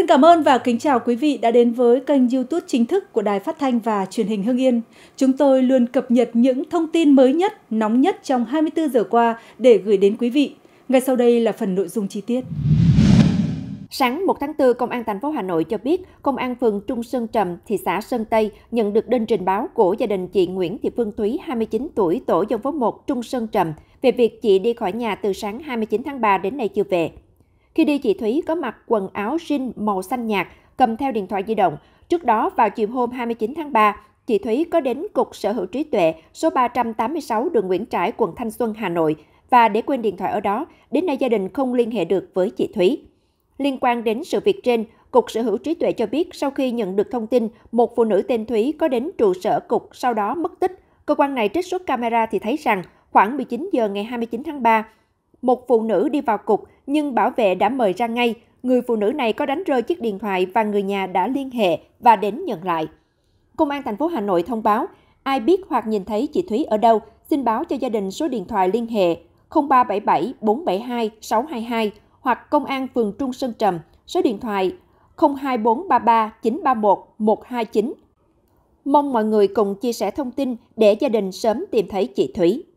Xin cảm ơn và kính chào quý vị đã đến với kênh YouTube chính thức của Đài Phát thanh và Truyền hình Hưng Yên. Chúng tôi luôn cập nhật những thông tin mới nhất, nóng nhất trong 24 giờ qua để gửi đến quý vị. Ngay sau đây là phần nội dung chi tiết. Sáng 1 tháng 4, Công an thành phố Hà Nội cho biết, Công an phường Trung Sơn Trầm, thị xã Sơn Tây nhận được đơn trình báo của gia đình chị Nguyễn Thị Phương Thúy, 29 tuổi, tổ dân phố 1 Trung Sơn Trầm, về việc chị đi khỏi nhà từ sáng 29 tháng 3 đến nay chưa về. Khi đi, chị Thúy có mặc quần áo jean màu xanh nhạt, cầm theo điện thoại di động. Trước đó, vào chiều hôm 29 tháng 3, chị Thúy có đến Cục Sở hữu trí tuệ số 386 đường Nguyễn Trãi, quận Thanh Xuân, Hà Nội và để quên điện thoại ở đó. Đến nay gia đình không liên hệ được với chị Thúy. Liên quan đến sự việc trên, Cục Sở hữu trí tuệ cho biết sau khi nhận được thông tin một phụ nữ tên Thúy có đến trụ sở cục sau đó mất tích, cơ quan này trích xuất camera thì thấy rằng khoảng 19 giờ ngày 29 tháng 3, một phụ nữ đi vào cục nhưng bảo vệ đã mời ra ngay. Người phụ nữ này có đánh rơi chiếc điện thoại và người nhà đã liên hệ và đến nhận lại. Công an thành phố Hà Nội thông báo, ai biết hoặc nhìn thấy chị Thúy ở đâu, xin báo cho gia đình số điện thoại liên hệ 0377 472 622 hoặc Công an phường Trung Sơn Trầm, số điện thoại 02433 931 129. Mong mọi người cùng chia sẻ thông tin để gia đình sớm tìm thấy chị Thúy.